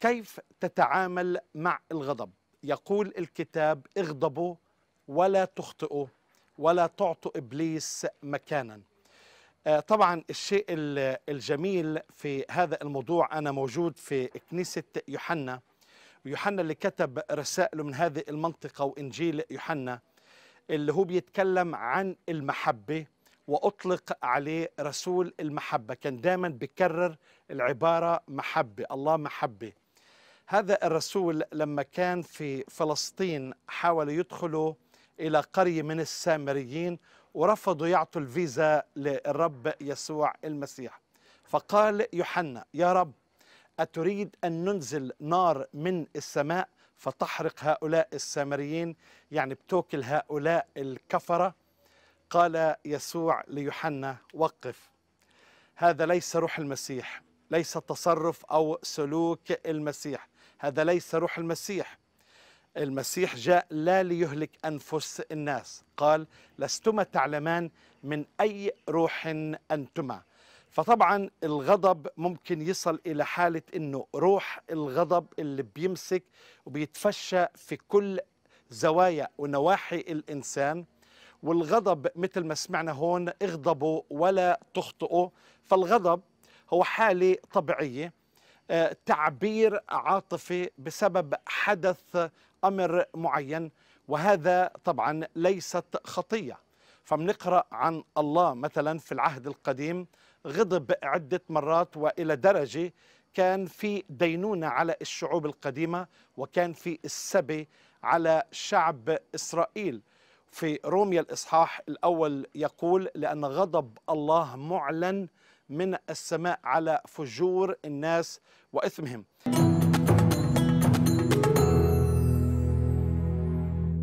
كيف تتعامل مع الغضب يقول الكتاب اغضبوا ولا تخطئوا ولا تعطوا ابليس مكانا آه، طبعا الشيء الجميل في هذا الموضوع انا موجود في كنيسه يوحنا ويوحنا اللي كتب رسائله من هذه المنطقه وانجيل يوحنا اللي هو بيتكلم عن المحبه واطلق عليه رسول المحبه كان دائما بكرر العباره محبه الله محبه هذا الرسول لما كان في فلسطين حاولوا يدخلوا إلى قرية من السامريين ورفضوا يعطوا الفيزا للرب يسوع المسيح فقال يوحنا يا رب أتريد أن ننزل نار من السماء فتحرق هؤلاء السامريين يعني بتوكل هؤلاء الكفرة قال يسوع ليوحنا وقف هذا ليس روح المسيح ليس تصرف أو سلوك المسيح هذا ليس روح المسيح المسيح جاء لا ليهلك أنفس الناس قال لستما تعلمان من أي روح أنتما فطبعا الغضب ممكن يصل إلى حالة أنه روح الغضب اللي بيمسك وبيتفشى في كل زوايا ونواحي الإنسان والغضب مثل ما سمعنا هون اغضبوا ولا تخطئوا فالغضب هو حالة طبيعية آه، تعبير عاطفي بسبب حدث أمر معين وهذا طبعا ليست خطية فمنقرأ عن الله مثلا في العهد القديم غضب عدة مرات وإلى درجة كان في دينونة على الشعوب القديمة وكان في السبي على شعب إسرائيل في روميا الإصحاح الأول يقول لأن غضب الله معلن من السماء على فجور الناس وإثمهم